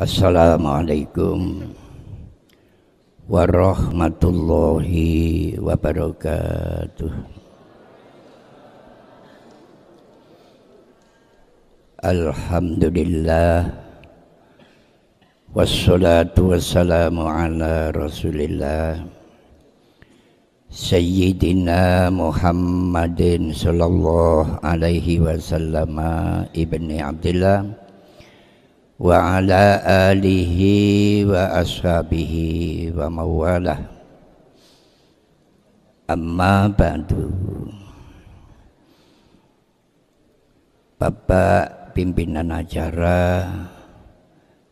Assalamualaikum warahmatullahi wabarakatuh. Alhamdulillah Wassalatu wassalamu ala rasulillah Sayyidina Muhammadin sallallahu alaihi wasallam Ibni Abdullah wa ala alihi wa ashabihi wa mawalah amma ba'du Bapak pimpinan acara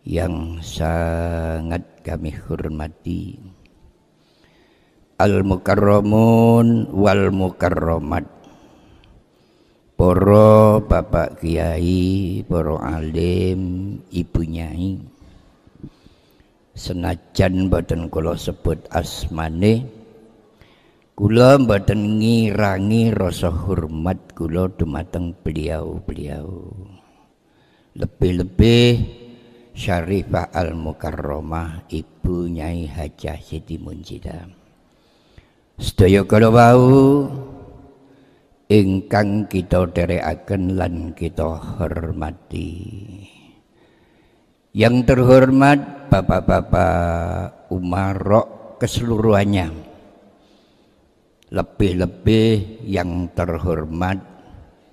yang sangat kami hormati Al-Mukarramun wal-Mukarramat boro bapak kiai, boro alim, ibu nyai. Senajan badan kula sebut asmane, kula badan ngirangi rasa hormat kula dumateng beliau-beliau. Lebih-lebih Syarifah Al-Mukarramah Ibu Nyai Hajah Siti Munjida. Sedaya kala bau, ingkang kita derekaken lan kita hormati. Yang terhormat Bapak-bapak Umarok keseluruhannya. Lebih-lebih yang terhormat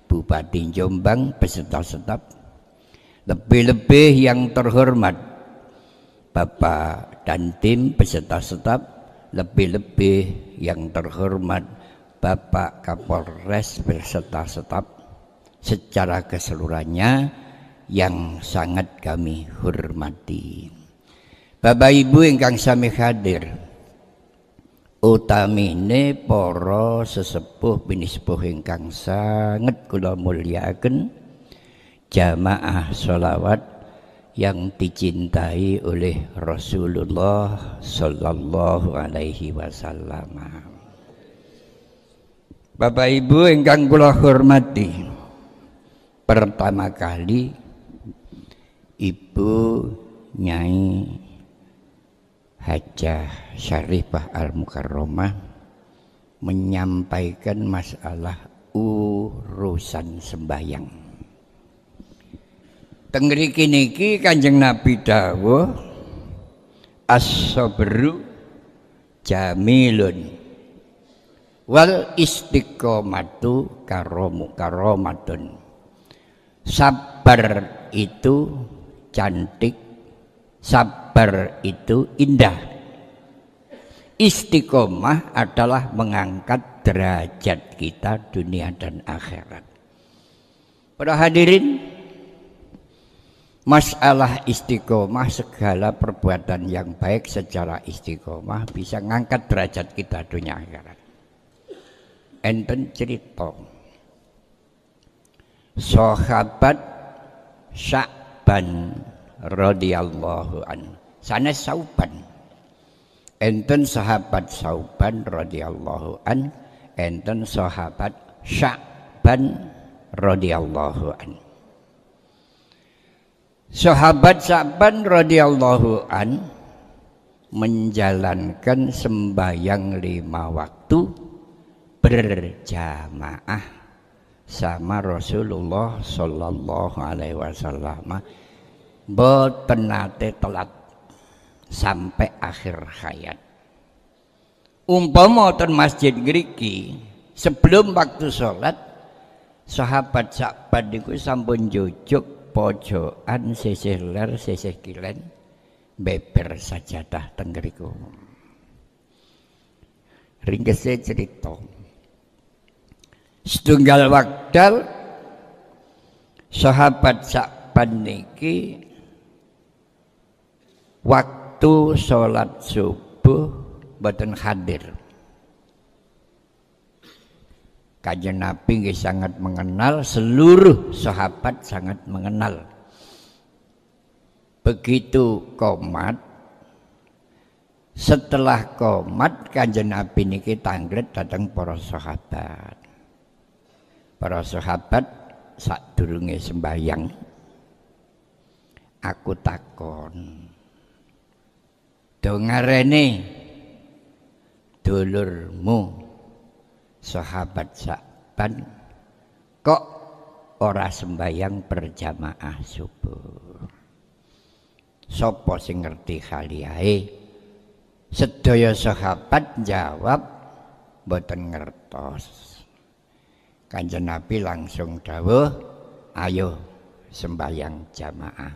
Bupati Jombang beserta setap. Lebih-lebih yang terhormat Bapak dan tim beserta setap. Lebih-lebih yang terhormat Bapak Kapolres berserta setap secara keseluruhannya yang sangat kami hormati. Bapak Ibu ingkang sami hadir, utamine para sesepuh yang ingkang sangat kula mulyakaken jamaah sholawat yang dicintai oleh Rasulullah sallallahu alaihi wasallam. Bapak Ibu ingkang kula hormati. Pertama kali Ibu Nyai Hajah Syarifah Al-Mukarromah menyampaikan masalah urusan sembahyang. kini niki Kanjeng Nabi dawuh asobru jamilun wal istiqomatu karomu karomadun sabar itu cantik sabar itu indah istiqomah adalah mengangkat derajat kita dunia dan akhirat para hadirin Masalah istiqomah segala perbuatan yang baik secara istiqomah bisa mengangkat derajat kita dunia akhirat enten cerita sahabat Sa'ban radhiyallahu an sanes Sa'ban enten sahabat Sa'ban radhiyallahu an enten sahabat Sa'ban radhiyallahu an Sahabat Sa'ban radhiyallahu an menjalankan sembahyang lima waktu berjamaah sama Rasulullah Sallallahu Alaihi Wasallam Bertenate telat sampai akhir hayat. Umpama ten masjid Griki sebelum waktu sholat sahabat sahabat niku sampun jujuk pojokan sisih ler sisih kilen beber sajadah tenggeriku. ringgese cerita setunggal wakdal sahabat sakban niki waktu sholat subuh badan hadir Kajian Nabi sangat mengenal, seluruh sahabat sangat mengenal. Begitu komat, setelah komat kajian Nabi niki tanggret datang para sahabat para sahabat saat dulu sembahyang aku takon do ini dulurmu sahabat sakban kok ora sembahyang berjamaah subuh sopo sing ngerti khaliae sedaya sahabat jawab boten ngertos Kanjeng Nabi langsung dawuh, ayo sembahyang jamaah.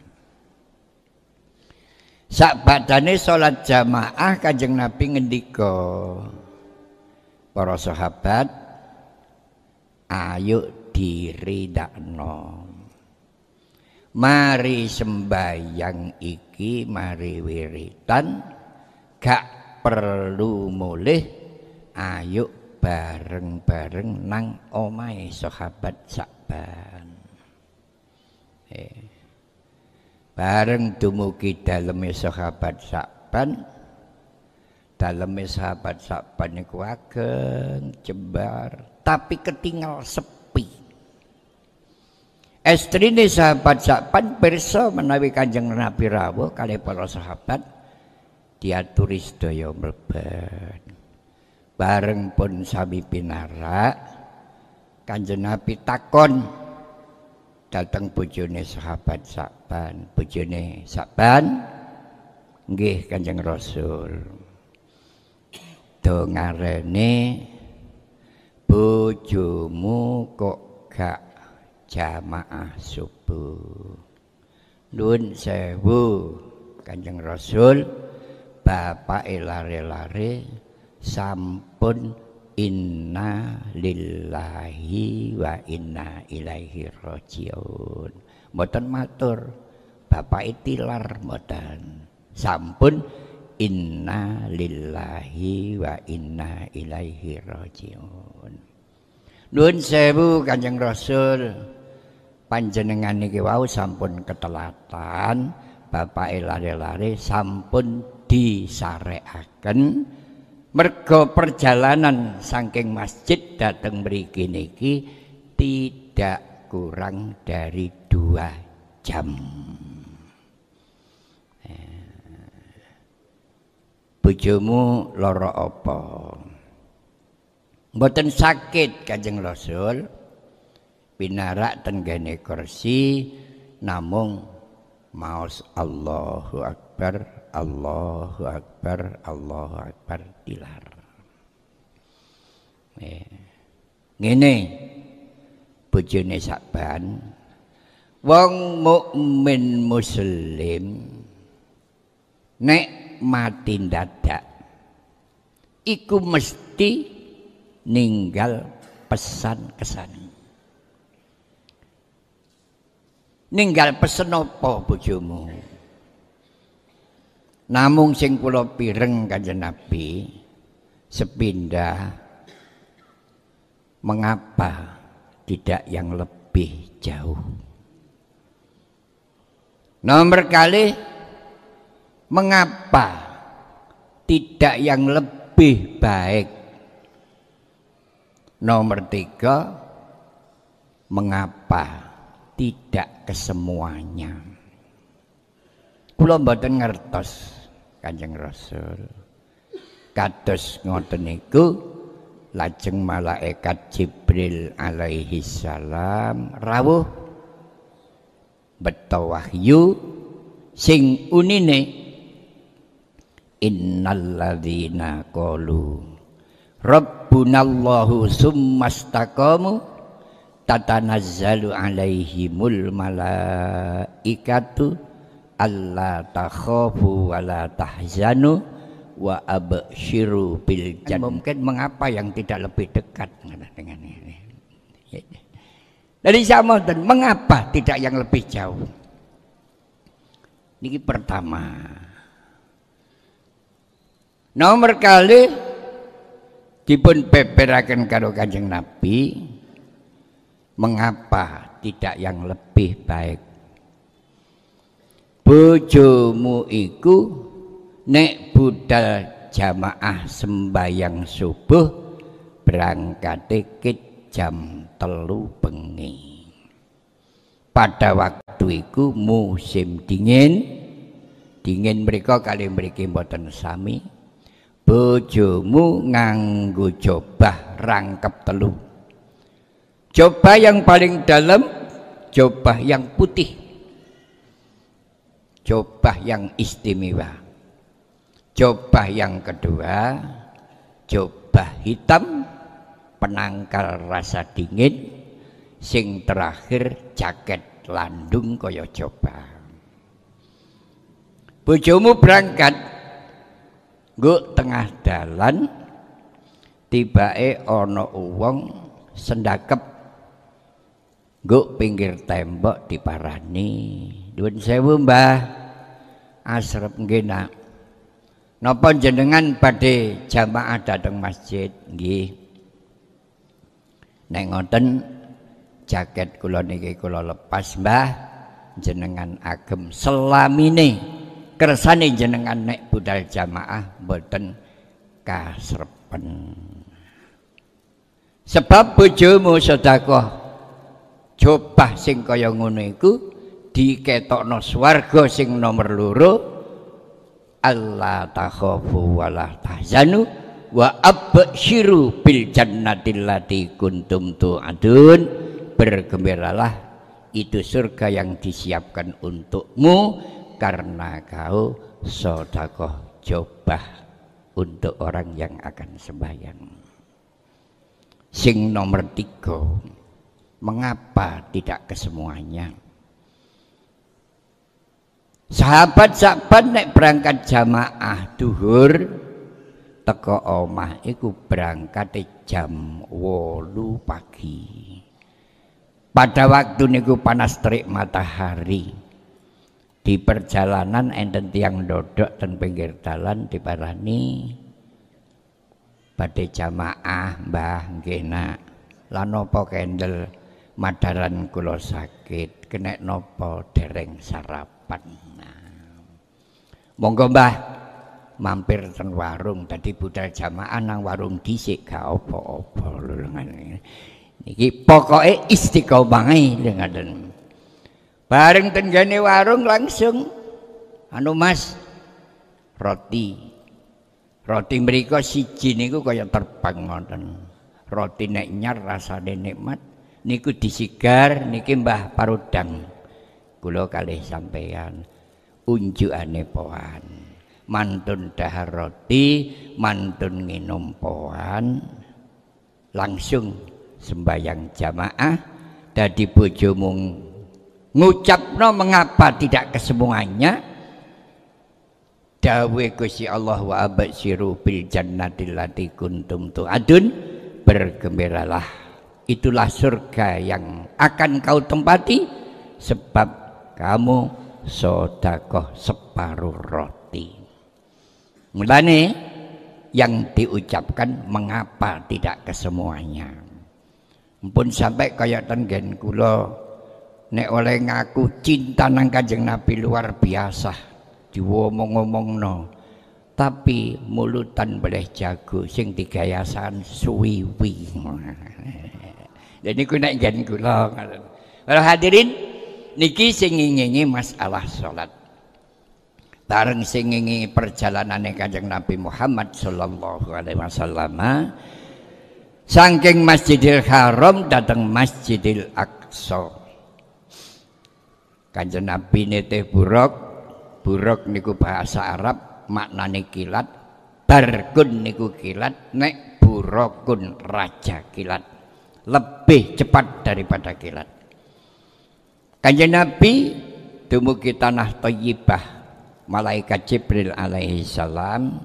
Sak badane salat jamaah Kanjeng Nabi ngendika para sahabat ayo diridakno. Mari sembahyang iki mari wiritan gak perlu mulih ayo bareng-bareng nang omai sahabat sakban Eh. Bareng dumugi dalemi sahabat sakban dalemi sahabat sakban iku ageng jembar, tapi ketinggal sepi. estri ini sahabat Sa'ban perso menawi Kanjeng Nabi Rawo kali para sahabat diaturis doyom mlebet bareng pun sami pinara kanjeng Nabi takon datang bojone sahabat Sa'ban bojone Sa'ban nggih kanjeng Rasul dongarene bojomu kok gak jamaah subuh nun sewu kanjeng Rasul bapak e lare-lare sampun inna lillahi wa inna ilaihi rojiun. mboten matur bapak itilar mboten sampun inna lillahi wa inna ilaihi rajiun Nun sewu kanjeng rasul panjenengan niki wau sampun ketelatan bapak e lari-lari sampun disareaken mergo perjalanan saking masjid dateng mriki niki tidak kurang dari dua jam eh, bojomu lara apa mboten sakit kanjeng rasul pinarak tenggene kursi namung maos Allahu Akbar, Allahu Akbar, Allahu Akbar dilar. Eh. Ngene bojone sakban wong mukmin muslim nek mati dadak iku mesti ninggal pesan kesan ninggal pesen bujumu, bojomu namung sing kula pireng kanjeng Nabi sepindah mengapa tidak yang lebih jauh nomor kali mengapa tidak yang lebih baik nomor tiga mengapa tidak kesemuanya. Kula mboten ngertos Kanjeng Rasul. Kados ngoten niku lajeng malaikat Jibril alaihi salam rawuh beto wahyu sing unine innalladzina qalu rabbunallahu summastaqamu tatanazzalu alaihimul malaikatu alla takhafu wa la tahzanu wa abshiru bil jannah. Mungkin mengapa yang tidak lebih dekat dengan ini. Dari dan mengapa tidak yang lebih jauh? Ini pertama. Nomor kali dipun beberakan karo Kanjeng Nabi mengapa tidak yang lebih baik bojomu iku nek budal jamaah sembahyang subuh berangkat dikit jam telu bengi pada waktu itu musim dingin dingin mereka kali mereka mboten sami bojomu nganggu jobah rangkap telu Coba yang paling dalam, coba yang putih. coba yang istimewa. coba yang kedua, coba hitam penangkal rasa dingin, sing terakhir jaket landung koyo coba. Bojomu berangkat Gue tengah dalan tibae ono uwong sendakep Guk pinggir tembok di diparani. Duwun sewu Mbah. Asrep nggih Napa jenengan badhe jamaah dateng masjid nggih. Nek ngoten jaket kula niki kula lepas Mbah. Jenengan agem selamine. Kersane jenengan naik budal jamaah mboten kasrepen. Sebab bojomu sedekah Coba sing kaya ngono iku diketokno swarga sing nomor loro Allah takhafu wala tahzanu wa absyiru bil jannati lati kuntum tu'adun bergembiralah itu surga yang disiapkan untukmu karena kau sedekah coba untuk orang yang akan sembahyang sing nomor tiga Mengapa tidak kesemuanya? Sahabat-sahabat naik berangkat jamaah duhur teko omah iku berangkat di jam wolu pagi. Pada waktu niku panas terik matahari. Di perjalanan enten tiang dodok dan pinggir jalan di diparani Pada jamaah Mbah gena lanopo kendel? madaran kula sakit kena nopo dereng sarapan nah. monggo mbah mampir ten warung tadi budal jamaah nang warung dhisik gak apa-apa Pokoknya niki pokoke dengan dan. bareng tenggane warung langsung anu mas roti roti si siji niku kaya terbang ngoten roti nek nyar rasane nikmat niku disigar niki Mbah Parudang kula kalih sampeyan unjukane poan mantun dahar roti mantun nginum poan langsung sembahyang jamaah dadi bojomu ngucapno mengapa tidak kesemuanya dawe kusi Allah wa siru bil jannatil lati kuntum adun bergembiralah itulah surga yang akan kau tempati sebab kamu sodakoh separuh roti. Mulane yang diucapkan mengapa tidak kesemuanya. Mpun sampai kaya tenggen kulo nek oleh ngaku cinta nang Kanjeng Nabi luar biasa ngomong no, Tapi mulutan boleh jago sing digayasan suwi-wi. Dan ini nak jan kula kalau hadirin niki sing masalah sholat, Bareng sing ngingingi perjalanane Kanjeng Nabi Muhammad sallallahu alaihi wasallam saking Masjidil Haram datang Masjidil Aqsa. Kanjeng Nabi Nete buruk, buruk niku bahasa Arab maknane kilat, barkun niku kilat, nek burukun raja kilat lebih cepat daripada kilat. Kanjeng Nabi kita nah thayyibah malaikat Jibril alaihi salam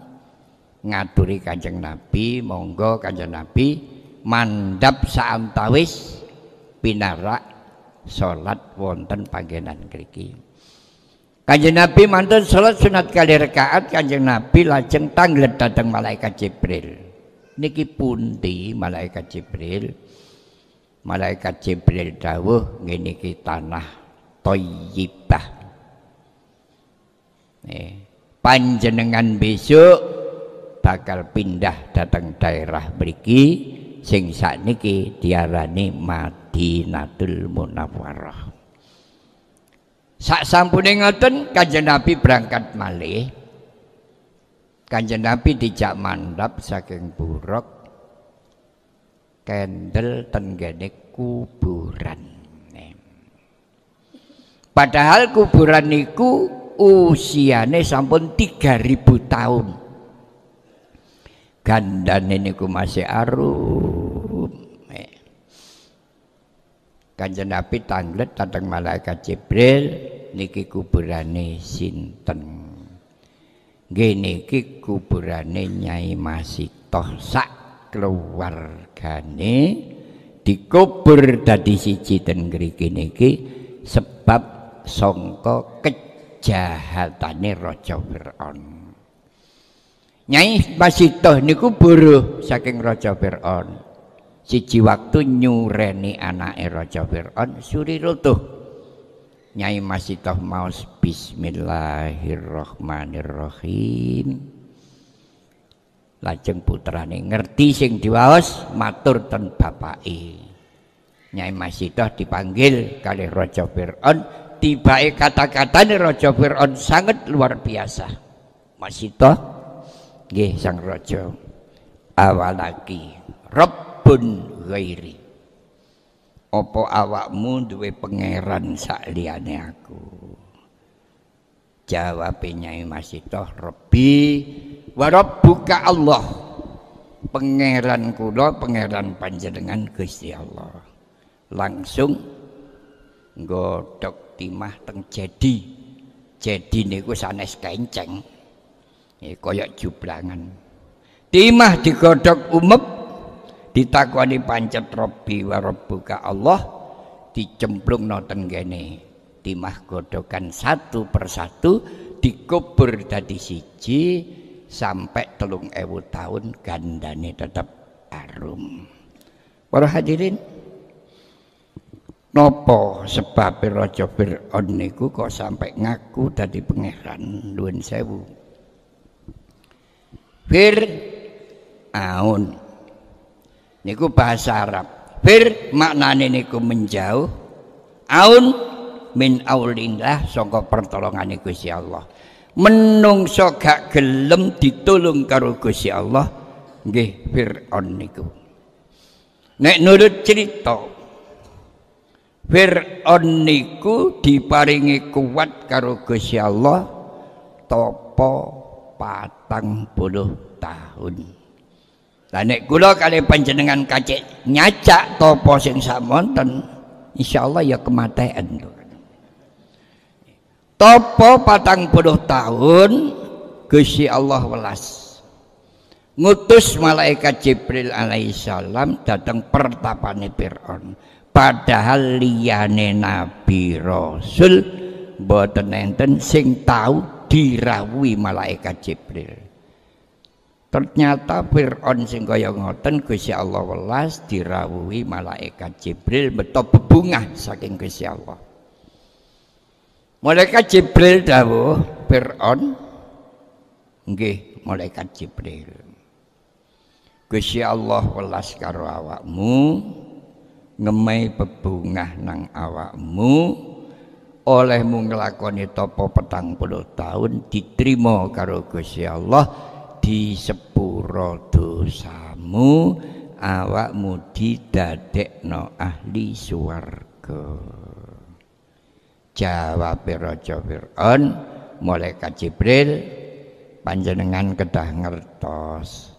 ngaduri Kanjeng Nabi monggo Kanjeng Nabi mandap saantawis pinarak salat wonten panggenan kriki. Kanjeng Nabi mantun salat sunat kali rakaat Kanjeng Nabi lajeng tanglet dateng malaikat Jibril. Niki pundi malaikat Jibril? malaikat Jibril dawuh ngene iki tanah thayyibah eh, panjenengan besok bakal pindah datang daerah beriki sing sakniki diarani Madinatul Munawwarah sak sampune ngoten Kanjeng Nabi berangkat malih Kanjeng Nabi dijak mandap saking buruk kendel tenggene kuburan. Padahal kuburan niku usiane sampun 3000 tahun. Gandane niku masih arum. Kanjeng Nabi tanglet datang malaikat Jibril niki kuburane sinten. Gini niki kuburane Nyai masih sak keluargane dikubur dari siji dan gerigi niki sebab songko kejahatane rojo Firaun. Nyai Basitoh niku buruh saking raja Firaun. Siji waktu nyureni anake raja Firaun suri rutuh. Nyai Masitoh maos bismillahirrahmanirrahim lajeng putrane ngerti sing diwaos matur ten bapake Nyai Masitoh dipanggil kali Raja Fir'aun tibae kata-katane Raja Fir'aun sangat luar biasa Masitoh nggih sang raja awalaki rabbun ghairi opo awakmu duwe pangeran sak aku jawabnya Nyai Masitoh Rabbi Warabuka Allah pangeran kula pangeran panjenengan Gusti Allah langsung godok timah teng jadi jadi niku sanes kenceng ya kaya jublangan timah digodok umep ditakoni pancet Rabbi wa rabbuka Allah dicemplung noten gene, timah godhokan satu persatu dikubur tadi siji sampai telung ewu tahun gandane tetap arum para hadirin Nopo sebab Raja Fir'aun niku kok sampai ngaku tadi pangeran nuwun sewu. fir aun, niku bahasa Arab. Fir maknane niku menjauh. Aun min aulillah sangka pertolongan Gusti Allah menungso gak gelem ditulung karo Gusti Allah nggih Firaun niku nek nurut cerita Firaun niku diparingi kuat karo Gusti Allah topo patang puluh tahun lah nek kula kali panjenengan kacek nyacak topo sing samonten insyaallah ya kematian tuh topo patang puluh tahun Gusti Allah welas ngutus malaikat Jibril alaihissalam datang pertapane Fir'aun padahal liyane nabi rasul boten enten sing tahu dirawuhi malaikat Jibril ternyata Fir'aun sing kaya ngoten Gusti Allah welas dirawuhi malaikat Jibril beto bebungah saking Gusti Allah Malaikat Jibril dawuh Firaun nggih malaikat Jibril. Gusti Allah welas karo awakmu ngemai bebungah nang awakmu olehmu nglakoni topo petang puluh tahun diterima karo Gusti Allah di sepuro dosamu awakmu didadekno ahli suarga jawab raja Fir'aun malaikat Jibril panjenengan kedah ngertos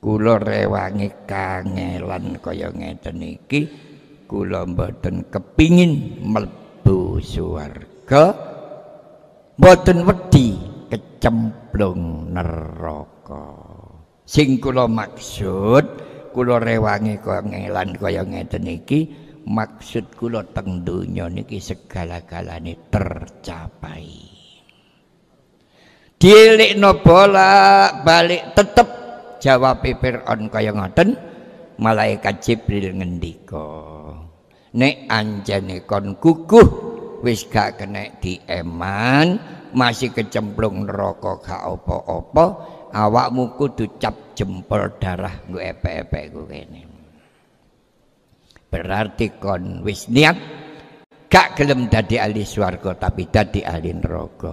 kula rewangi kangelan kaya ngeten iki kula mboten kepingin mlebu swarga mboten wedi kecemplung neraka sing kula maksud kula rewangi kangelan kaya ngeten iki maksud kula teng donya niki segala-galane tercapai. no bolak-balik tetep jawab Firaun kaya ngoten, malaikat Jibril ngendika. Nek anjene kon kukuh wis gak kena dieman, masih kecemplung neraka gak apa-apa, awakmu kudu cap jempol darah nggo epek-epek kene berarti kon wis niat gak gelem dadi ahli swarga tapi dadi ahli neraka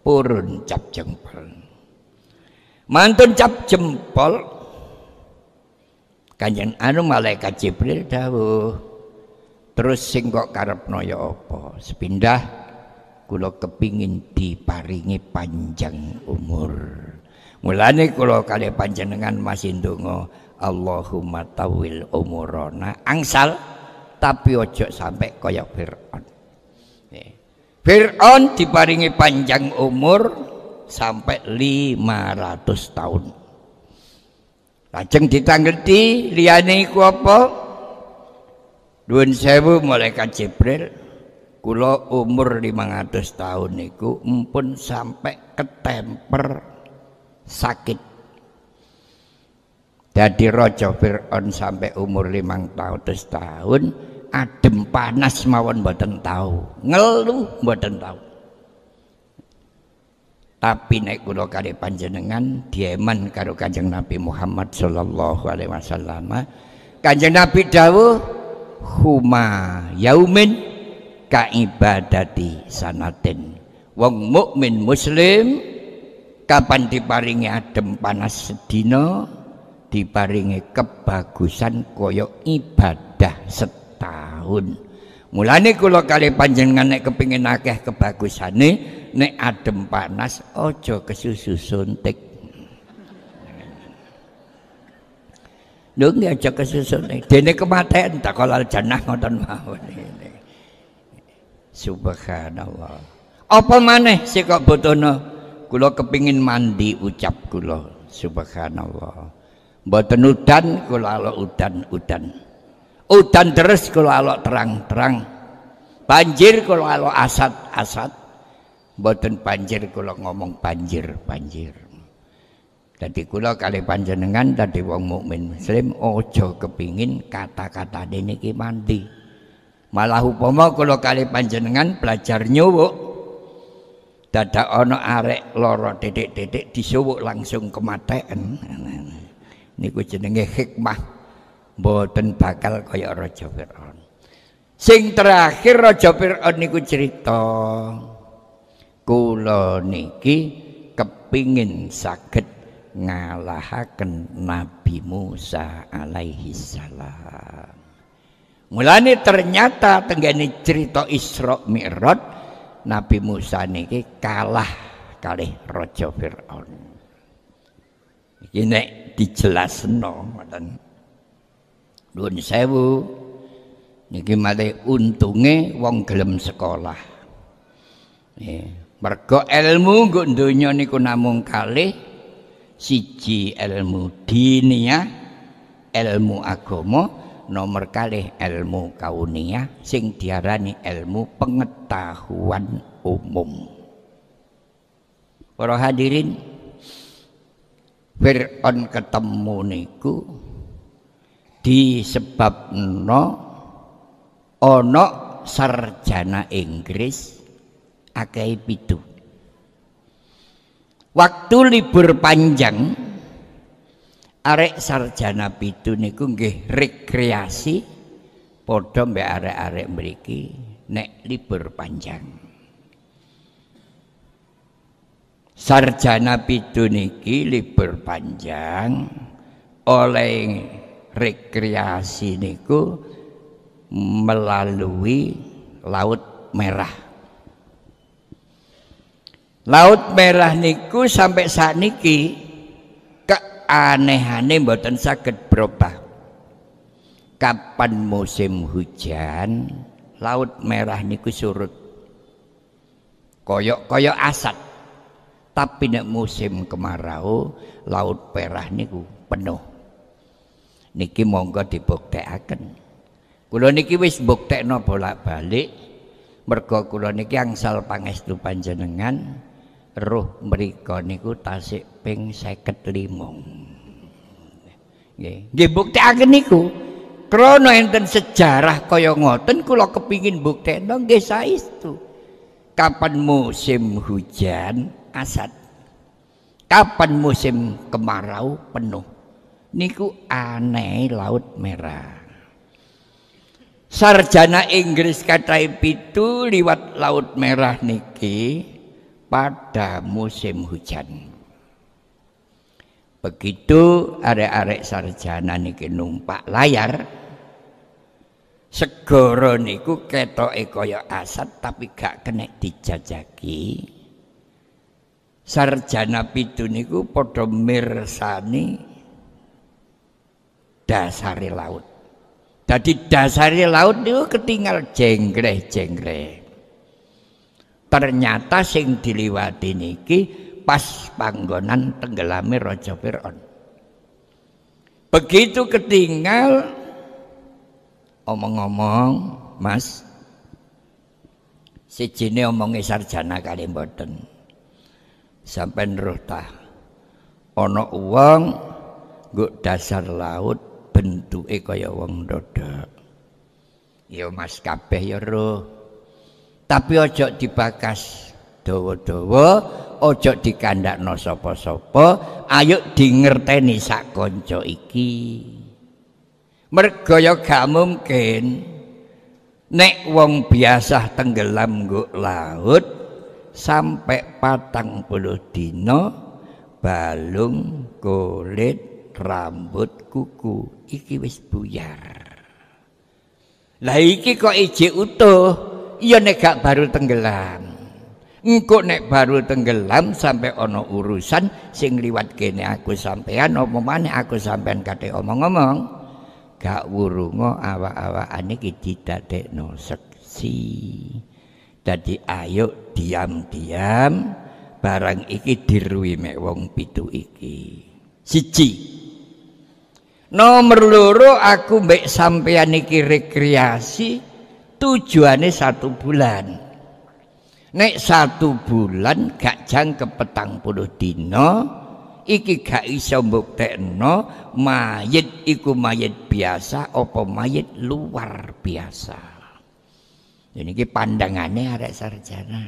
purun cap jempol mantun cap jempol kanjeng anu malaikat jibril dawuh terus sing kok karepno ya apa sepindah kula kepingin diparingi panjang umur mulane kula kali panjenengan masih ndonga Allahumma tawil umurona angsal tapi ojo sampai kaya Fir'aun Fir'aun diparingi panjang umur sampai 500 tahun lajeng ditanggerti liyane iku apa Duun sewu malaikat Jibril kula umur 500 tahun niku mumpun sampai ketemper sakit jadi rojo Fir'aun sampai umur limang tahun terus tahun adem panas mawon mboten tahu ngeluh mboten tahu tapi naik kulo kali panjenengan dieman karo kanjeng Nabi Muhammad Shallallahu Alaihi Wasallam kanjeng Nabi Dawu huma yaumin ka ibadati sanatin wong mukmin muslim kapan diparingi adem panas sedina diparingi kebagusan koyo ibadah setahun. Mulane kula kali panjenengan nek nakeh akeh kebagusane nek adem panas ojo ke susu suntik. Lho nggih aja kesusun dene kematen jenang jannah ngoten mawon. Subhanallah. Apa maneh sik kok botono kula kepingin mandi ucap kula subhanallah. Mboten udan kula alok udan-udan. Udan terus kula alok terang-terang. Banjir kula alok asat-asat. Mboten banjir kula ngomong banjir-banjir. Tadi kula kali panjenengan tadi wong mukmin muslim ojo kepingin kata-kata dini ki mandi. Malah upama kula kali panjenengan belajar nyuwuk dadak ana arek loro titik-titik disuwuk langsung kematekan niku jenenge hikmah mboten bakal kaya raja Firaun sing terakhir raja Firaun niku cerita kula niki kepingin saged ngalahaken Nabi Musa alaihi salam mulane ternyata tenggane cerita Isra Mi'raj Nabi Musa niki kalah kalih raja Firaun iki nek dijelasno ngoten. Nuwun sewu. Niki mate untunge wong gelem sekolah. Nggih. Mergo ilmu nggo donya niku namung kalih siji ilmu diniyah, ilmu agama, nomor kalih ilmu kauniyah sing diarani ilmu pengetahuan umum. Para hadirin, Fir'aun ketemu niku disebabno ana sarjana Inggris akeh pitu. Waktu libur panjang arek sarjana pitu niku nggih rekreasi padha mbek arek-arek mriki nek libur panjang. sarjana pitu niki libur panjang oleh rekreasi niku melalui laut merah laut merah niku sampai saat niki keanehane mboten sakit berubah kapan musim hujan laut merah niku surut koyok-koyok asat tapi nek musim kemarau laut Perah niku penuh. Niki monggo dibuktekaken. Kula niki wis buktekno bolak-balik mergo kula niki angsal pangestu panjenengan roh mriku niku tasik ping 55. Nggih, nggih buktekaken niku. Krana enten sejarah kaya ngoten kula kepingin buktekno nggih saestu. Kapan musim hujan, asad. Kapan musim kemarau penuh. Niku aneh Laut Merah. Sarjana Inggris kata itu liwat Laut Merah niki pada musim hujan. Begitu arek-arek sarjana niki numpak layar segoro niku ketok kaya asat tapi gak kena dijajaki sarjana pitu niku podo mirsani dasari laut. Tadi dasari laut niku ketinggal jenggreh-jenggreh. Ternyata sing diliwati niki pas panggonan tenggelami Raja Firaun. Begitu ketinggal omong-omong, Mas. Sejene omongi sarjana kali mboten sampai nerutah ono uang gue dasar laut bentuk kaya wong ndodok ya mas kabeh ya roh tapi ojo dibakas dowo dowo, ojo dikandakno sopo sopo, ayo dingerteni sak konco iki mergo ya gak mungkin nek wong biasa tenggelam gue laut sampai patang puluh dino balung kulit rambut kuku iki wis buyar lah iki kok ije utuh iya nek gak baru tenggelam engko nek baru tenggelam sampai ono urusan sing liwat kene aku sampean apa maneh aku sampean kate omong-omong gak wurunga awak-awakane iki didadekno seksi jadi, ayo diam-diam barang iki dirui mek wong pitu iki. Siji. Nomor loro aku mbek sampeyan iki rekreasi tujuannya satu bulan. Nek satu bulan gak ke petang puluh dino, iki gak iso mbuktekno mayit iku mayit biasa apa mayit luar biasa jadi ya, ki pandangannya arek sarjana.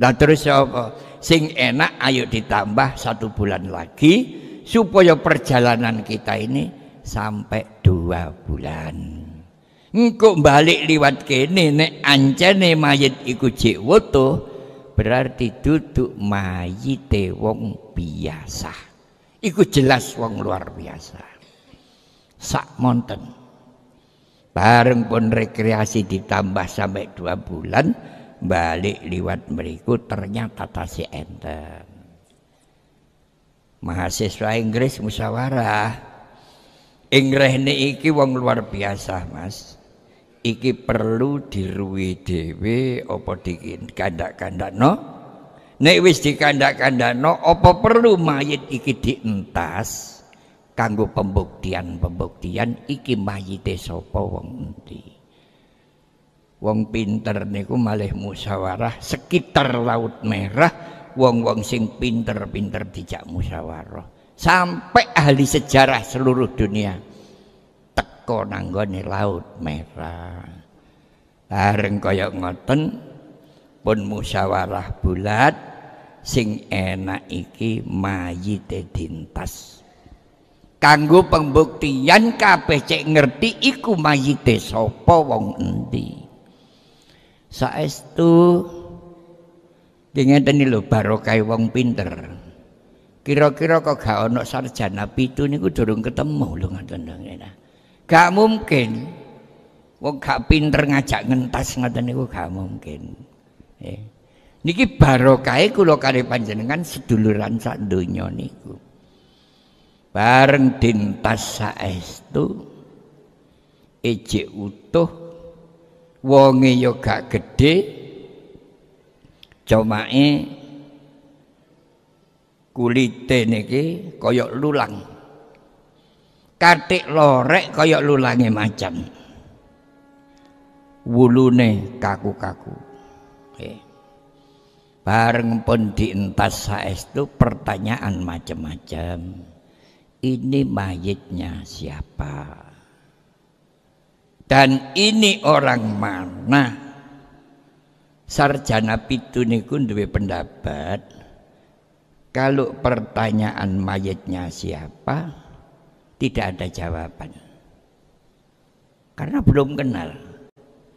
Nah terus apa? Sing enak ayo ditambah satu bulan lagi supaya perjalanan kita ini sampai dua bulan. Engko balik liwat kene nek ancene mayit iku jek woto berarti duduk mayite wong biasa. Iku jelas wong luar biasa. Sak monten. Bareng pun rekreasi ditambah sampai dua bulan, balik lewat mereka ternyata tasi enten. Mahasiswa Inggris musyawarah. Inggris ini iki wong luar biasa, Mas. Iki perlu opo dikin apa dikandak no, Nek wis dikandak kandak no, apa perlu mayit iki dientas? kanggo pembuktian-pembuktian iki mayite sopo wong endi. Wong pinter niku malih musyawarah sekitar Laut Merah, wong-wong sing pinter-pinter dijak musyawarah. Sampai ahli sejarah seluruh dunia teko nanggone Laut Merah. Bareng kaya ngoten pun musyawarah bulat sing enak iki mayite dintas kanggo pembuktian kabeh cek ngerti iku mayite sapa wong endi saestu ngeten lho barokah wong pinter kira-kira kok gak ono sarjana pitu niku durung ketemu lho ngoten nah. gak mungkin wong gak pinter ngajak ngentas ngoten niku gak mungkin eh. niki barokahe kulo kare panjenengan seduluran sak donya niku bareng dintas saestu ejek utuh wonge yo gak gedhe comake kulite niki koyok lulang katik lorek koyok lulange macam, wulune kaku-kaku okay. bareng pun dientas saestu pertanyaan macam-macam ini mayitnya siapa dan ini orang mana sarjana pitu niku duwe pendapat kalau pertanyaan mayitnya siapa tidak ada jawaban karena belum kenal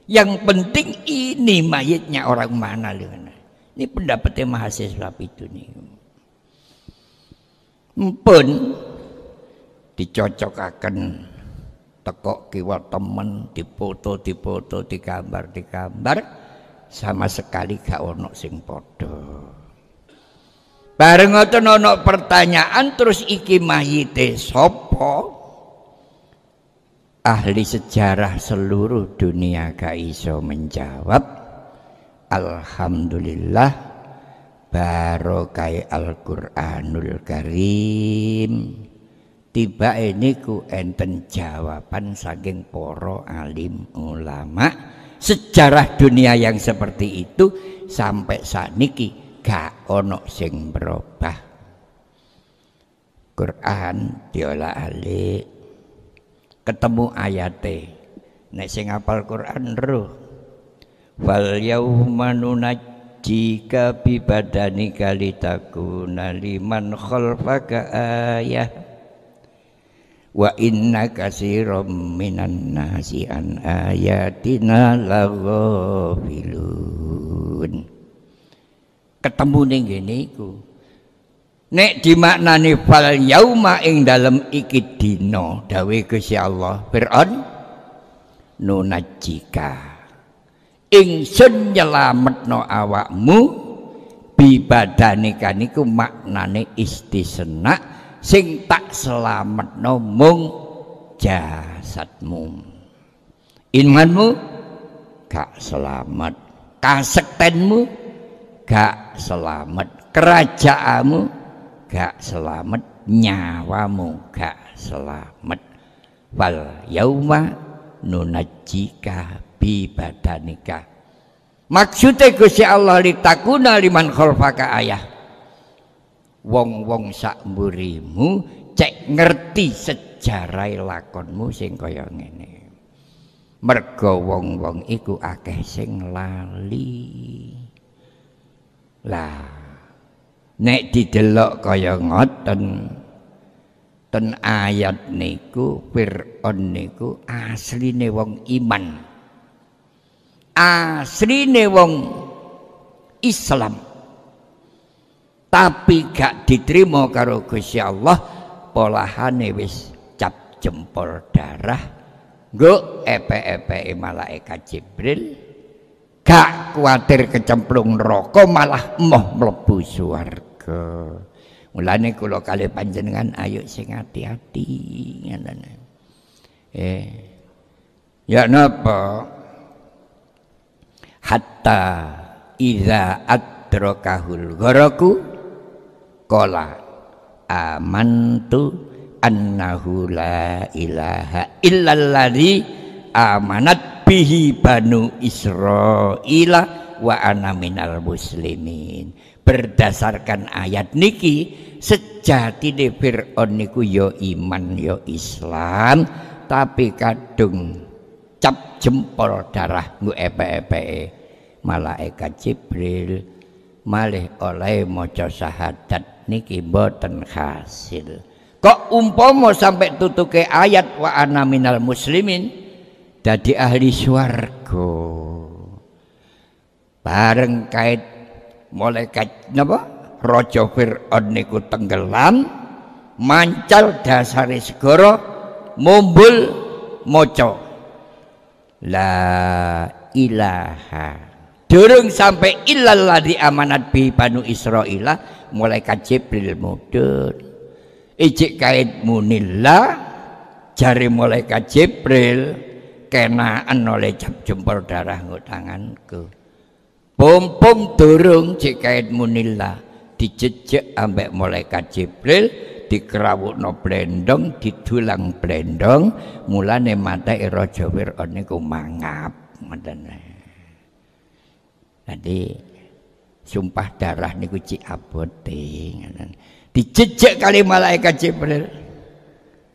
yang penting ini mayitnya orang mana ini pendapatnya mahasiswa pitu niku pun dicocokaken tekok kiwa temen dipoto dipoto digambar digambar sama sekali gak ono sing padha bareng ngoten ono pertanyaan terus iki mayite sopo ahli sejarah seluruh dunia gak iso menjawab alhamdulillah barokai Al-Qur'anul Karim tiba ini ku enten jawaban saking poro alim ulama sejarah dunia yang seperti itu sampai saat niki gak ono sing berubah Quran diolah alik ketemu ayate nek sing apal Quran roh wal yauma nunajjika bi badanika litakuna liman khalfaka ayah wa inna kasiram minan nasi an ayatina laghafilun ketemu ning ngene iku nek dimaknani fal yauma ing dalem iki dina dawe Gusti Allah Firaun nunajika ingsun nyelametno awakmu bibadane kaniku maknane istisna sing tak selamat mung jasadmu imanmu gak selamat kasektenmu gak selamat kerajaanmu gak selamat nyawamu gak selamat wal yauma nunajika bi badanika Maksudnya kusya Allah litakuna liman khalfaka ayah wong-wong sak mburimu cek ngerti sejarah lakonmu sing kaya ngene mergo wong-wong iku akeh sing lali lah nek didelok kaya ngoten ten ayat niku Fir'aun niku asline wong iman asline wong Islam tapi gak diterima karo Gusti Allah polahane wis cap jempol darah nggo epe-epe malaikat Jibril gak kuatir kecemplung neraka malah moh mlebu swarga mulane kula kali panjenengan ayo sing ati-ati ngenen eh ya napa hatta iza adrakahul gharaku Kola amantu annahu la ilaha illalladzi amanat bihi banu Israila wa ana minal muslimin. Berdasarkan ayat niki sejati de Fir'aun niku yo ya iman yo ya Islam tapi kadung cap jempol darah nggo epe-epe malaikat Jibril malih oleh maca syahadat niki boten hasil kok umpomo sampai tutuke ayat wa ana minal muslimin jadi ahli swargo bareng kait malaikat napa raja Firaun niku tenggelam mancal dasari segoro mumbul mojo la ilaha Durung sampai illallah di amanat bi panu Israila mulai kan Jibril mudun. Ijik kait munillah jari malaikat Jibril kenaan oleh jempol darah nggo tanganku. Pompong durung jik kait munillah dijejek ambek malaikat Jibril dikerawukno blendong didulang blendong mulane mata raja wirane ku mangap ngoten jadi sumpah darah niku cik aboting dijejek kali malaikat Jibril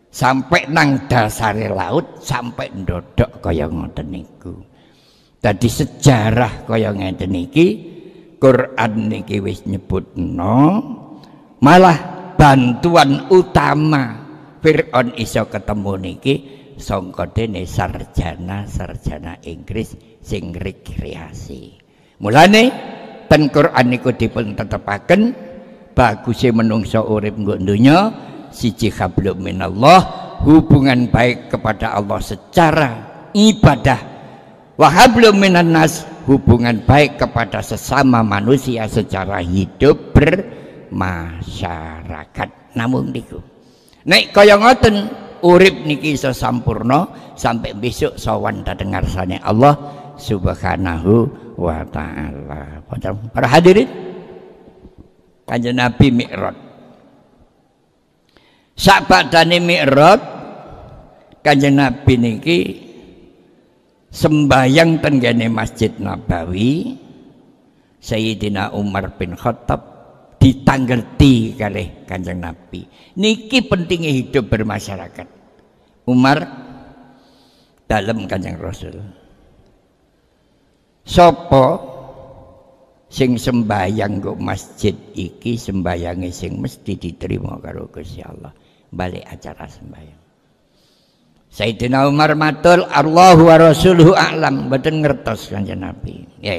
sampai nang dasare laut sampai ndodok kaya ngoten niku tadi sejarah kaya ngeten niki Quran niki wis nyebutno malah bantuan utama Fir'aun iso ketemu niki sangka dene sarjana-sarjana Inggris sing rekreasi Mulane ten Quran niku dipun tetepaken baguse menungsa urip nggo donya siji hablum minallah hubungan baik kepada Allah secara ibadah wa hablum minan hubungan baik kepada sesama manusia secara hidup bermasyarakat namun niku nek kaya ngoten urip niki iso sampurna sampai besok sowan sana Allah subhanahu wa taala. Para hadirin Kanjeng Nabi Mi'raj. sahabat badane Mi'raj Kanjeng Nabi niki sembahyang tenggene Masjid Nabawi Sayyidina Umar bin Khattab ditanggerti kali kanjeng Nabi. Niki pentingnya hidup bermasyarakat. Umar dalam kanjeng Rasul. Sopo sing sembayang go masjid iki sembayange sing mesti diterima karo Gusti Allah. Balik acara sembayang. Sayyidina Umar matul Allahu wa rasuluhu a'lam mboten ngertos kanjeng Nabi. Ya.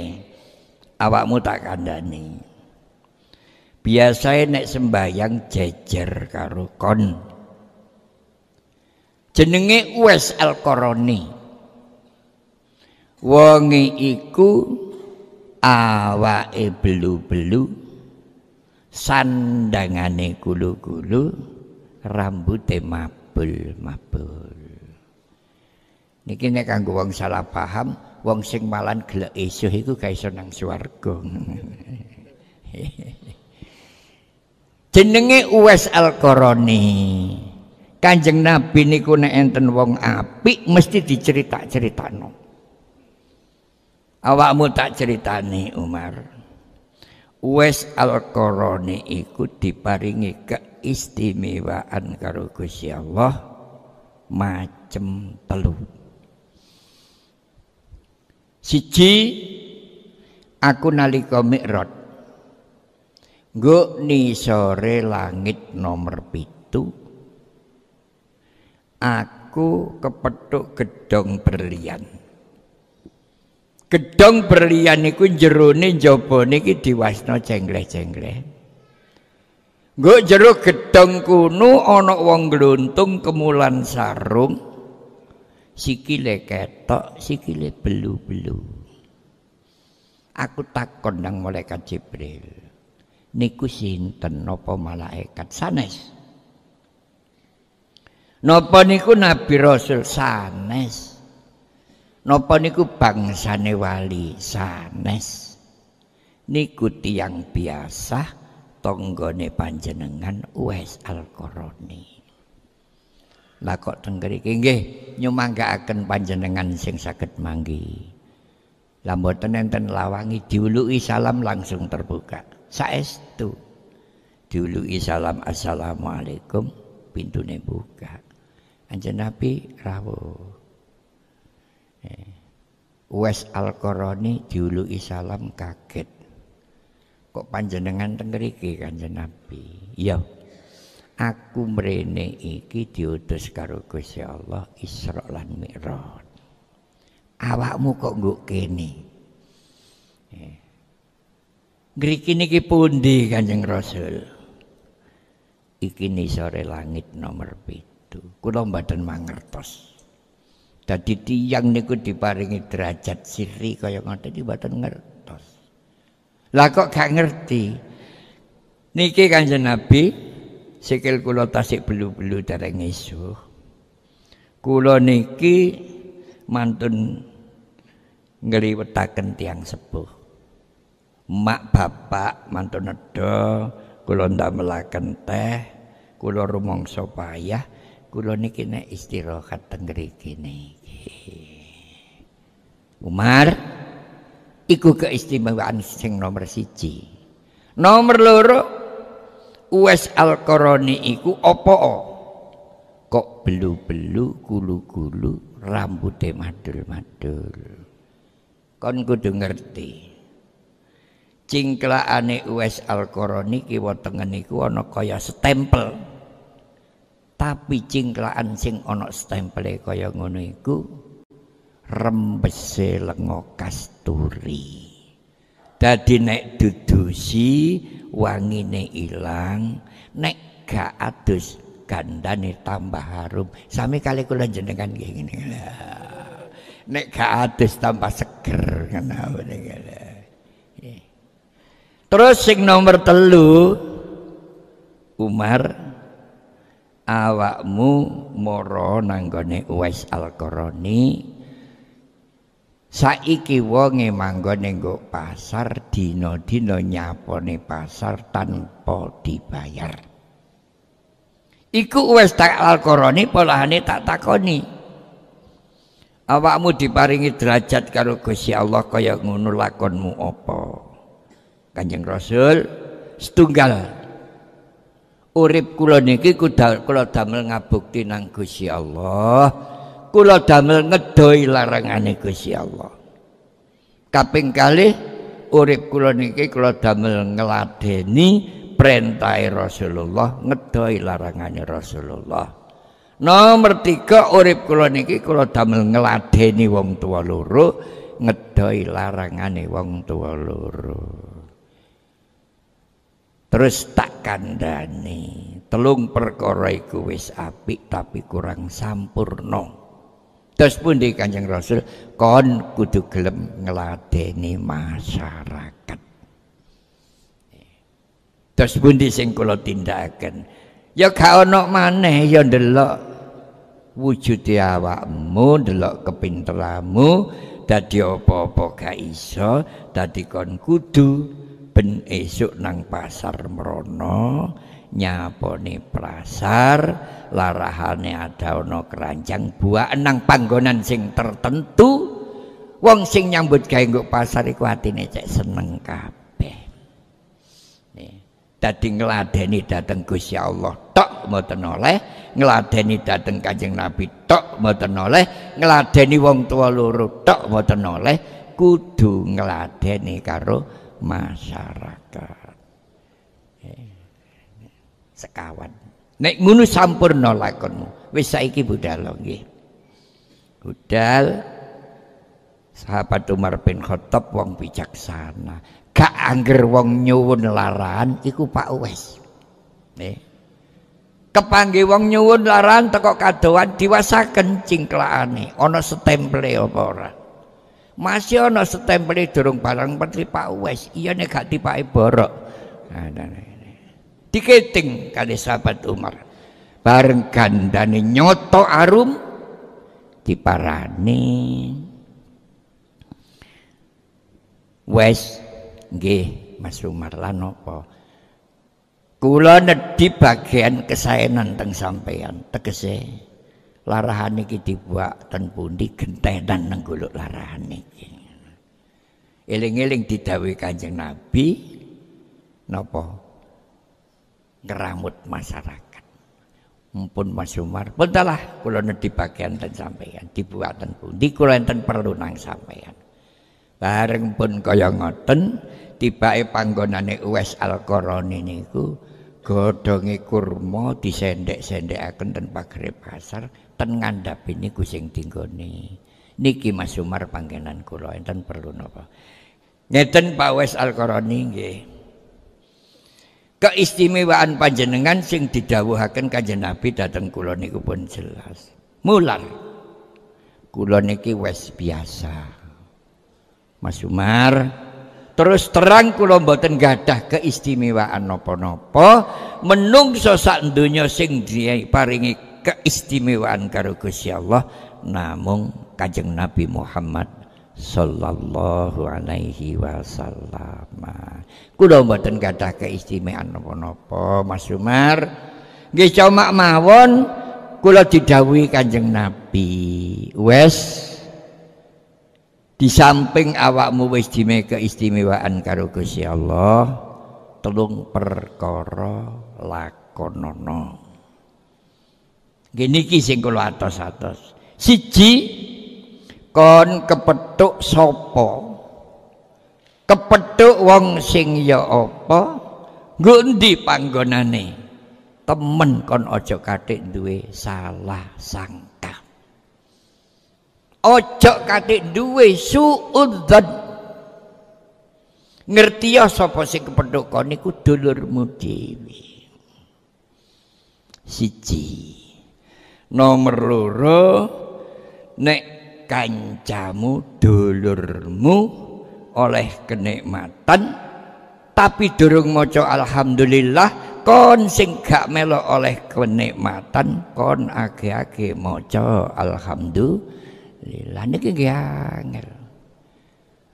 Awakmu tak kandhani. Biasanya nek sembayang jejer karo kon jenenge Uwais al qarni wonge iku awake belu-belu sandangane gulu-gulu rambute mabul-mabul niki nek kanggo wong salah paham wong sing malan gelek esuk iku ga iso nang swarga jenenge Uwais Al-Qarani Kanjeng Nabi niku nek enten wong apik mesti dicerita-ceritakno awakmu tak ceritani Umar wes al-qarani ikut diparingi keistimewaan karo Gusti Allah macem telu siji aku nalika mikrot nggo nisore langit nomor pitu aku kepethuk gedong berlian Gedong berlian niku jerone jabone iki diwasno cengleh-cengleh. Nggo jero gedong kuno ana wong gluntung kemulan sarung sikile ketok sikile belu-belu. Aku takon nang malaikat Jibril. Niku sinten nopo malaikat sanes? nopo niku nabi rasul sanes? Nopo niku bangsane wali sanes. Niku tiang biasa tonggone panjenengan us al koroni. Lah kok tenggeri mriki nyumangga akan panjenengan sing sakit manggi. Lah mboten enten lawangi diului salam langsung terbuka. Saestu. diului salam assalamualaikum pintu buka. Anjen Nabi rawuh. Eh. Wes Al-Qarani diului salam kaget. Kok panjenengan teng Kanjeng Nabi? Ya. Aku mrene iki diutus karo Gusti Allah Isra lan Mi'raj. Awakmu kok nggo kene? Eh. Ngriki niki pundi Kanjeng Rasul? Iki sore langit nomor pitu. Kula mboten mangertos. Tadi tiyang niku diparingi derajat siri kaya ngoten iki mboten ngertos. Lah kok gak ngerti? Niki Kanjeng Nabi sikil kula tasik belu-belu dereng isuh. Kula niki mantun ngeliwetaken tiang sepuh. Mak bapak mantun nedha kula ndamelaken teh, kula rumangsa payah kula niki nek istirahat teng ngriki niki Umar iku keistimewaan sing nomor siji nomor loro US Al-Qarani iku opo kok belu-belu gulu-gulu rambute madul-madul kon kudu ngerti cingklakane US Al-Qarani kiwa tengen iku ana kaya stempel tapi cingklaan sing ana stempele kaya ngono iku rembese lenga kasturi dadi nek dudusi wangine ilang nek gak adus gandane tambah harum sami kali kula jenengan ngene nek gak adus tambah seger terus sing nomor telu Umar awakmu moro nanggone Uwais alkoroni, saiki wonge manggone nggo pasar dino dino nyapone pasar tanpa dibayar iku Uwais tak alkoroni polahane tak takoni awakmu diparingi derajat karo Gusti Allah kaya ngono lakonmu apa Kanjeng Rasul setunggal urip kula niki kula damel ngabukti nang Gusti Allah kula damel ngedoi larangane Gusti Allah kaping kalih urip kula niki kula damel ngladeni perintah Rasulullah ngedoi larangane Rasulullah nomor tiga urip kula niki kula damel ngladeni wong tua loro ngedoi larangane wong tua loro terus tak kandani telung perkara iku wis apik tapi kurang sampurno terus pun di kanjeng rasul kon kudu gelem ngeladeni masyarakat terus pun di sing kula tindakan ya kau ono maneh ya ndelok wujud awakmu ndelok kepinteramu dadi apa-apa gak iso dadi kon kudu ben esuk nang pasar merono nyaponi prasar larahane ada ono keranjang buah nang panggonan sing tertentu wong sing nyambut gawe nggo pasar iku atine cek seneng nih dadi ngeladeni dateng Gusti Allah tok mboten oleh ngladeni dateng Kajeng Nabi tok mboten oleh ngladeni wong tua loro tok mboten oleh kudu ngeladeni karo masyarakat. Eh, sekawan. Nek ngunu sampurna lakonmu. Wis saiki budal nggih. Budal sahabat Umar bin Khattab wong bijaksana. Gak angger wong nyuwun laran iku Pak Uwes. Nih. Kepangge wong nyuwun laran teko kadoan diwasaken cingklaan ana ono apa ora. Masih ono stempele durung barang petripak wes, iya nek gak tipake borok. Nah, nah, nah, nah, Diketing kali sahabat Umar. Bareng gandane nyoto arum diparani. Wes nggih Mas Umar lan apa? Kula nedhi bagian kesaenan teng sampeyan tegese larahan iki dibuak ten pundi gentenan nang golek larahan iki eling-eling didhawuhi Kanjeng Nabi napa ngeramut masyarakat mumpun Mas Umar puntalah kula nedhi bagian ten sampeyan dibuat ten pundi kula enten perlu nang sampeyan bareng pun kaya ngoten tibake panggonane US Al-Qarni niku godhonge kurma disendhek-sendhekaken ten pagere pasar ten ngandhapi ini sing dinggone niki Mas Umar panggenan kula enten perlu napa ngeten Pak Wes Al-Qarani nggih keistimewaan panjenengan sing didhawuhaken Kanjeng Nabi dateng kula niku pun jelas mular kula niki wis biasa Mas Umar Terus terang kula mboten gadah keistimewaan napa-napa, menungso sak donya sing diparingi keistimewaan karo Gusti Allah namung Kanjeng Nabi Muhammad sallallahu alaihi wasallam. Kula mboten gadah keistimewaan napa-napa, Mas Umar. Nggih cuma mawon kula didhawuhi Kanjeng Nabi, wes di samping awakmu wis dime keistimewaan karo Gusti Allah telung perkara lakonono gini ki sing kula atos-atos siji kon kepethuk sapa kepethuk wong sing ya apa nggo panggonane temen kon aja katik duwe salah sang ojo katik duwe suudzon ngerti ya sapa sing kepethuk niku dulurmu dhewe siji nomor loro nek kancamu dulurmu oleh kenikmatan tapi durung maca alhamdulillah kon sing gak melo oleh kenikmatan kon age-age maca alhamdulillah Alhamdulillah niki nggih angel.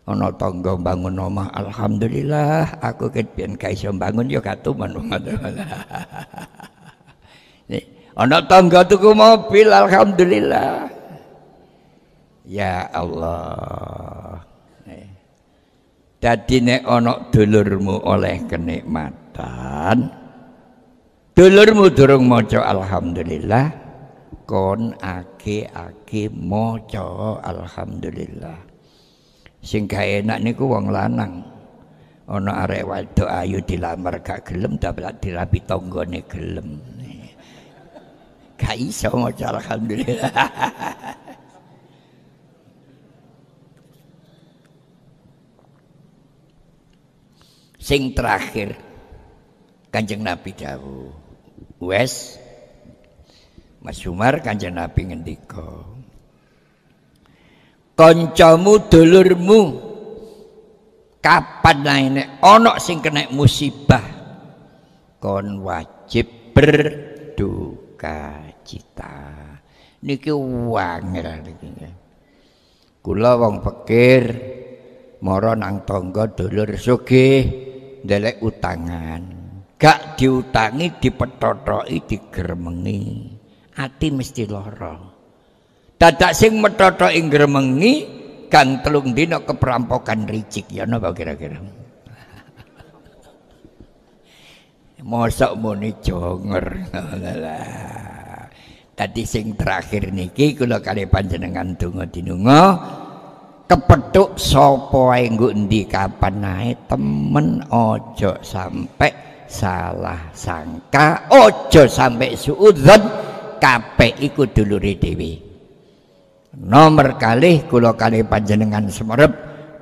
Ana tangga bangun omah alhamdulillah aku ket pian ka iso bangun ya katuman Ana tangga tuku mobil alhamdulillah. Ya Allah. Dadi nek ana dulurmu oleh kenikmatan, dulurmu durung maca alhamdulillah kon aku ake-ake Mojo alhamdulillah. Sing gawe enak niku wong lanang. Ana arek wadok ayu dilamar gak gelem dapat dirapi tanggane gelem. Gak iso maca alhamdulillah. Sing terakhir Kanjeng Nabi dawuh, wes Mas Umar Kanjeng Nabi ngendika Kancamu dulurmu kapan naene ana sing kena musibah kon wajib berduka cita niki wangel niki ya. kula wong pikir mara nang tangga dulur sugih ndelek utangan gak diutangi dipethotoki digeremengi ati mesti loro. Dadak sing metoto ing mengi, kang telung dina keperampokan ricik ya napa kira-kira. Mosok muni jonger. Tadi sing terakhir niki kula kali panjenengan donga dinunga kepethuk sapa ae nggo endi kapan naik temen ojo sampai salah sangka ojo sampai suudzon kabeh iku dulure dhewe. Nomor kali, kula kali panjenengan semerep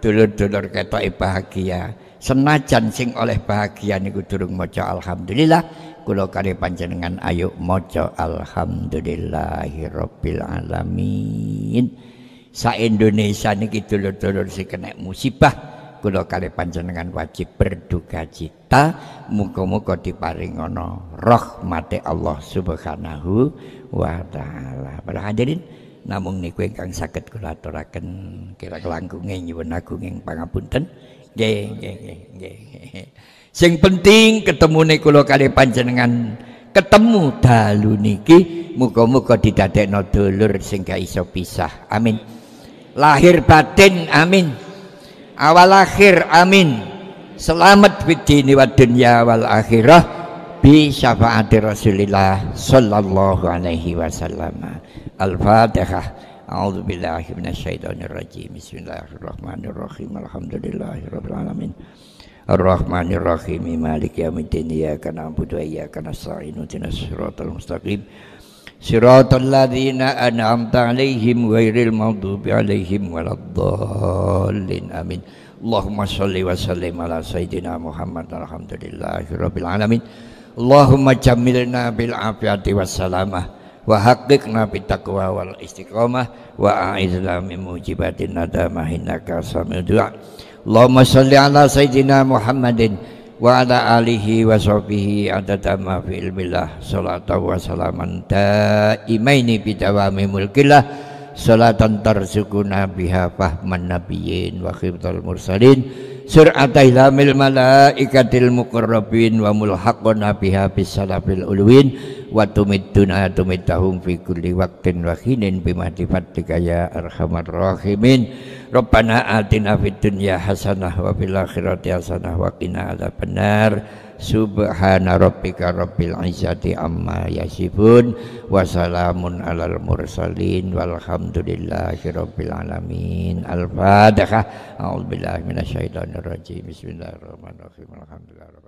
dulur-dulur ketoke bahagia. Senajan sing oleh bahagia niku durung maca alhamdulillah, kula kali panjenengan ayo maca alhamdulillahirabbil alamin. Sa Indonesia niki dulur-dulur sing kena musibah kula kali panjenengan wajib berduka cita muga-muga diparingana rahmate Allah Subhanahu wa taala. Para hadirin namung niku ingkang saged kula aturaken kira langkunge nyuwun agunging pangapunten. Nggih, nggih, nggih, nggih. Sing penting ketemune kula kali panjenengan ketemu dalu niki muga-muga didadekno dulur sing gak iso pisah. Amin. Lahir batin amin awal akhir amin selamat fitini wa dunia wal akhirah bi syafaati rasulillah sallallahu alaihi wasallam al-fatihah A'udzu billahi minasyaitonir rajim. Bismillahirrahmanirrahim. Alhamdulillahi rabbil alamin. Arrahmanirrahim. Maliki yaumiddin. Iyyaka na'budu wa iyyaka nasta'in. Ihdinas siratal mustaqim. صراط الذين أنعمت عليهم غير المغضوب عليهم ولا الضالين آمين اللهم صل وسلم على سيدنا محمد الحمد لله رب العالمين اللهم جملنا بالعافية والسلامة وحققنا بالتقوى والاستقامة وأعذنا من موجبات الندامة إنك سميع الدعاء اللهم صل على سيدنا محمد wa ala alihi wa sahbihi adada ma fi ilmillah wa salaman bidawami mulkillah salatan tarzukuna biha fahman nabiyyin wa khibtal mursalin sur'ata ilamil malaikatil muqarrabin wa mulhaqna biha bisalafil ulwin wa tumidduna tumiddahum fi kulli waqtin wa khinin bima tifatika ya arhamar rahimin Rabbana atina fid dunya hasanah wa fil akhirati hasanah wa qina adzabannar subhana rabbika rabbil izzati amma yasifun wa alal mursalin walhamdulillahi rabbil alamin al-fatihah a'udzubillahi rajim bismillahirrahmanirrahim alhamdulillah